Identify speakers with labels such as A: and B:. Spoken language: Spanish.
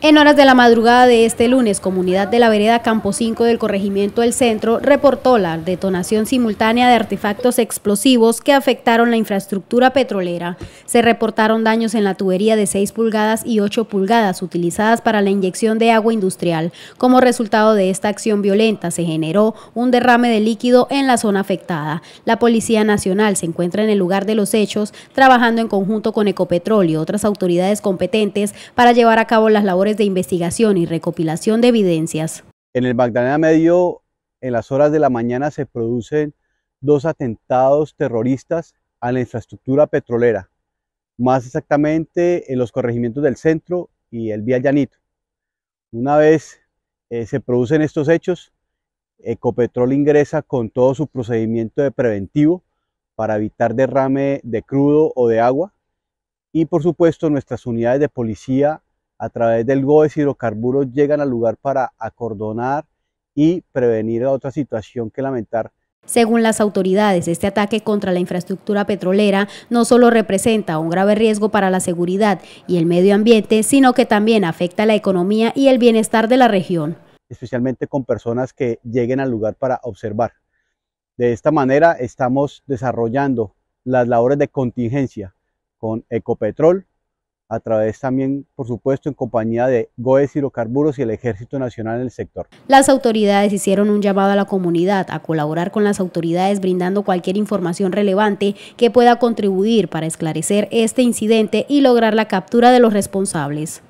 A: En horas de la madrugada de este lunes, comunidad de la vereda Campo 5 del corregimiento del centro reportó la detonación simultánea de artefactos explosivos que afectaron la infraestructura petrolera. Se reportaron daños en la tubería de 6 pulgadas y 8 pulgadas utilizadas para la inyección de agua industrial. Como resultado de esta acción violenta, se generó un derrame de líquido en la zona afectada. La Policía Nacional se encuentra en el lugar de los hechos, trabajando en conjunto con Ecopetrol y otras autoridades competentes para llevar a cabo las labores de investigación y recopilación de evidencias.
B: En el Magdalena Medio, en las horas de la mañana se producen dos atentados terroristas a la infraestructura petrolera, más exactamente en los corregimientos del centro y el Vía Llanito. Una vez eh, se producen estos hechos, Ecopetrol ingresa con todo su procedimiento de preventivo para evitar derrame de crudo o de agua y por supuesto nuestras unidades de policía a través del GOES hidrocarburos llegan al lugar para acordonar y prevenir otra situación que lamentar
A: según las autoridades, este ataque contra la infraestructura petrolera no solo representa un grave riesgo para la seguridad y el medio ambiente, sino que también afecta la economía y el bienestar de la región.
B: Especialmente con personas que lleguen al lugar para observar. De esta manera estamos desarrollando las labores de contingencia con Ecopetrol, a través también, por supuesto, en compañía de GOES Hidrocarburos y el Ejército Nacional en el sector.
A: Las autoridades hicieron un llamado a la comunidad a colaborar con las autoridades brindando cualquier información relevante que pueda contribuir para esclarecer este incidente y lograr la captura de los responsables.